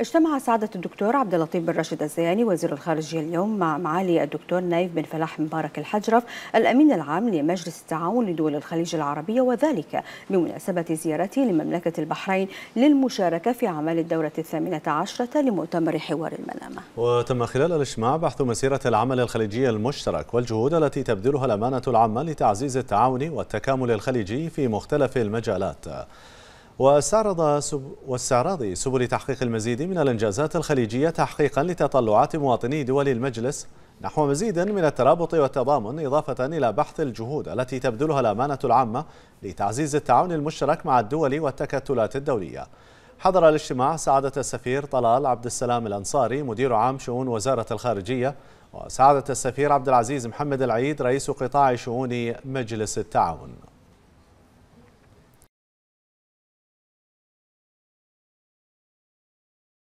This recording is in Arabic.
اجتمع سعادة الدكتور عبد اللطيف بن راشد الزياني وزير الخارجية اليوم مع معالي الدكتور نايف بن فلاح مبارك الحجرف الأمين العام لمجلس التعاون لدول الخليج العربية وذلك بمناسبة زيارته لمملكة البحرين للمشاركة في أعمال الدورة الثامنة عشرة لمؤتمر حوار المنامة وتم خلال الاجتماع بحث مسيرة العمل الخليجي المشترك والجهود التي تبذلها الأمانة العامة لتعزيز التعاون والتكامل الخليجي في مختلف المجالات واستعرض سب... واستعراض سبل تحقيق المزيد من الإنجازات الخليجية تحقيقا لتطلعات مواطني دول المجلس نحو مزيد من الترابط والتضامن إضافة إلى بحث الجهود التي تبذلها الأمانة العامة لتعزيز التعاون المشترك مع الدول والتكتلات الدولية حضر الاجتماع سعادة السفير طلال عبد السلام الأنصاري مدير عام شؤون وزارة الخارجية وسعادة السفير عبد العزيز محمد العيد رئيس قطاع شؤون مجلس التعاون